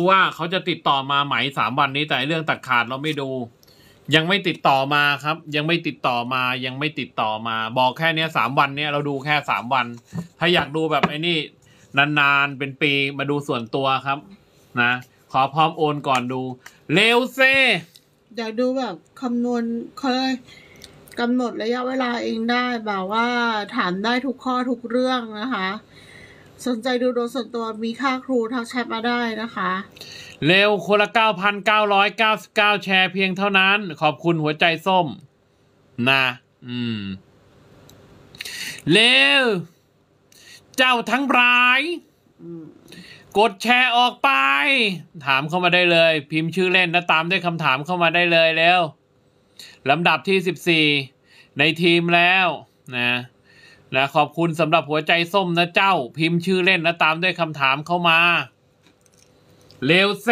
ูว่าเขาจะติดต่อมาไหมสามวันนี้แต่เรื่องตัดขาดเราไม่ดู ยังไม่ติดต่อมาครับ ยังไม่ติดต่อมายังไม่ติดต่อมา บอกแค่เนี้ยสามวันเนี้ยเราดูแค่สามวัน ถ้าอยากดูแบบไอ้นี่นานๆเป็นปีมาดูส่วนตัวครับ นะ ขอพร้อมโอนก่อนดูเร็วเซอยาดูแบบคำนวณเคยกำหนดระยะเวลาเองได้แบบว่าถามได้ทุกข้อทุกเรื่องนะคะสนใจดูดวงส่วนตัวมีค่าครูทักแชทมาได้นะคะ เร็วคนละ9,999 แชร์เพียงเท่านั้น ขอบคุณหัวใจส้ม นะ อืม เร็ว เจ้าทั้งร้ายกดแชร์ออกไป ถามเข้ามาได้เลย พิมพ์ชื่อเล่นและตามด้วยคำถามเข้ามาได้เลยเร็วลำดับที่ 14 ในทีมแล้วนะนะขอบคุณสำหรับหัวใจส้มนะเจ้า พิมพ์ชื่อเล่นและตามด้วยคำถามเข้ามาเลวเซ